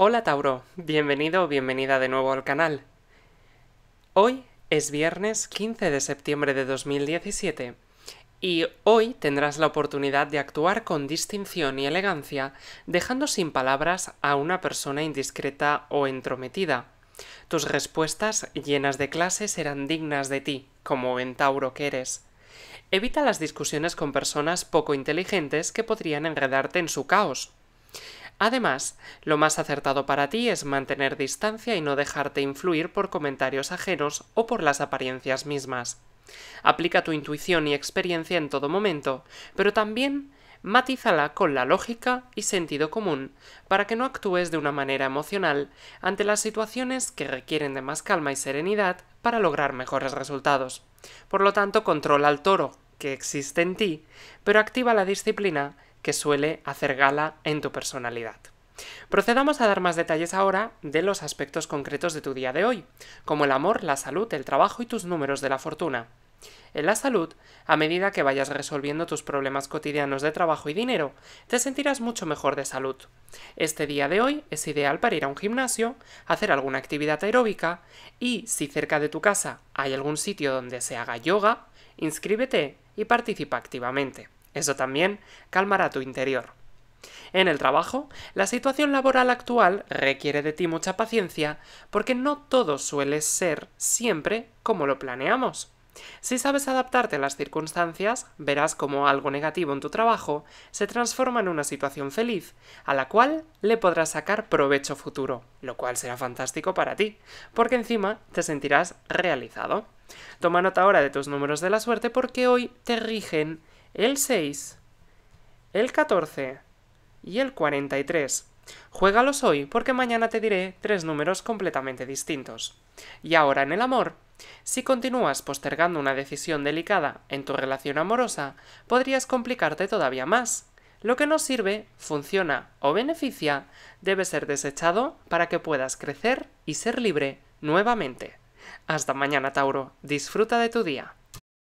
Hola Tauro, bienvenido o bienvenida de nuevo al canal. Hoy es viernes 15 de septiembre de 2017 y hoy tendrás la oportunidad de actuar con distinción y elegancia, dejando sin palabras a una persona indiscreta o entrometida. Tus respuestas llenas de clase serán dignas de ti, como en Tauro que eres. Evita las discusiones con personas poco inteligentes que podrían enredarte en su caos. Además, lo más acertado para ti es mantener distancia y no dejarte influir por comentarios ajenos o por las apariencias mismas. Aplica tu intuición y experiencia en todo momento, pero también matízala con la lógica y sentido común para que no actúes de una manera emocional ante las situaciones que requieren de más calma y serenidad para lograr mejores resultados. Por lo tanto, controla al toro que existe en ti, pero activa la disciplina que suele hacer gala en tu personalidad. Procedamos a dar más detalles ahora de los aspectos concretos de tu día de hoy, como el amor, la salud, el trabajo y tus números de la fortuna. En la salud, a medida que vayas resolviendo tus problemas cotidianos de trabajo y dinero, te sentirás mucho mejor de salud. Este día de hoy es ideal para ir a un gimnasio, hacer alguna actividad aeróbica y, si cerca de tu casa hay algún sitio donde se haga yoga, inscríbete y participa activamente. Eso también calmará tu interior. En el trabajo, la situación laboral actual requiere de ti mucha paciencia porque no todo suele ser siempre como lo planeamos. Si sabes adaptarte a las circunstancias, verás cómo algo negativo en tu trabajo se transforma en una situación feliz, a la cual le podrás sacar provecho futuro, lo cual será fantástico para ti, porque encima te sentirás realizado. Toma nota ahora de tus números de la suerte porque hoy te rigen el 6, el 14 y el 43. Juégalos hoy porque mañana te diré tres números completamente distintos. Y ahora en el amor, si continúas postergando una decisión delicada en tu relación amorosa, podrías complicarte todavía más. Lo que no sirve, funciona o beneficia debe ser desechado para que puedas crecer y ser libre nuevamente. Hasta mañana, Tauro. Disfruta de tu día.